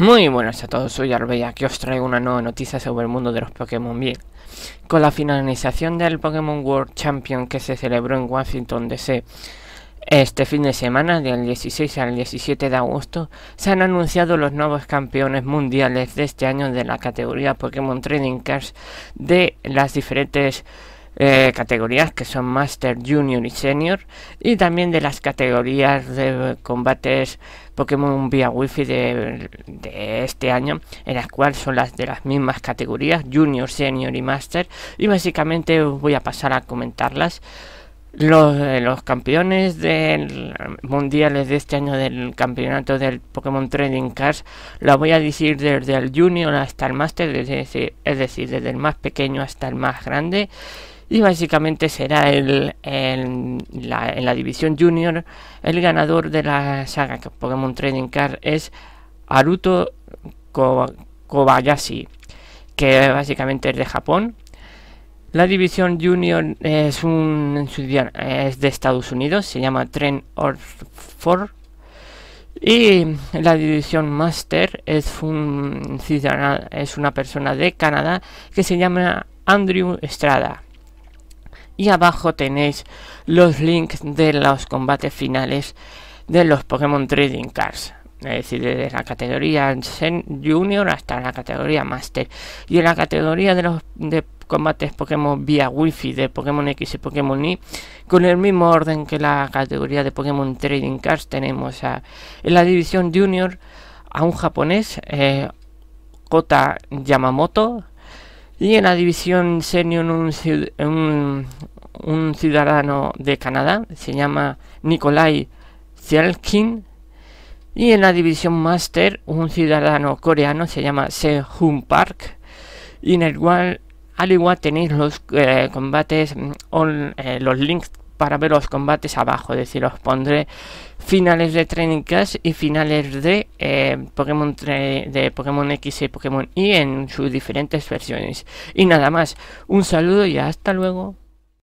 Muy buenas a todos, soy Arbella, aquí os traigo una nueva noticia sobre el mundo de los Pokémon Bien. Con la finalización del Pokémon World Champion que se celebró en Washington DC este fin de semana, del 16 al 17 de agosto, se han anunciado los nuevos campeones mundiales de este año de la categoría Pokémon Trading Cards de las diferentes eh, categorías que son Master, Junior y Senior y también de las categorías de combates Pokémon vía wifi de, este año en las cuales son las de las mismas categorías Junior, Senior y Master y básicamente voy a pasar a comentarlas. Los, eh, los, campeones del, mundiales de este año del campeonato del Pokémon Trading Cars lo voy a decir desde el junior hasta el Master, es decir, desde el más pequeño hasta el más grande y básicamente será el, en la división junior el ganador de la saga Pokémon Trading Card es Haruto Kobayashi que básicamente es de Japón la división junior es un es de Estados Unidos se llama Tren Four, y la división Master es, un, es una persona de Canadá que se llama Andrew Estrada y abajo tenéis los links de los combates finales de los Pokémon Trading Cars, Es decir, desde la categoría Junior hasta la categoría Master. Y en la categoría de los combates Pokémon vía Wi-Fi de Pokémon X y Pokémon Y, con el mismo orden que la categoría de Pokémon Trading Cars, tenemos a, en la división Junior a un japonés, eh, Kota Yamamoto, y en la división senior un, ciudadano de Canadá, se llama Nikolai selkin Y en la división master un ciudadano coreano, se llama Sehun Park. Y en el cual al igual tenéis los eh, combates, mm, eh, los links para ver los combates abajo. Es decir, os pondré finales de Training Cast y finales de eh, de Pokémon X y Pokémon Y en sus diferentes versiones. Y nada más, un saludo y hasta luego.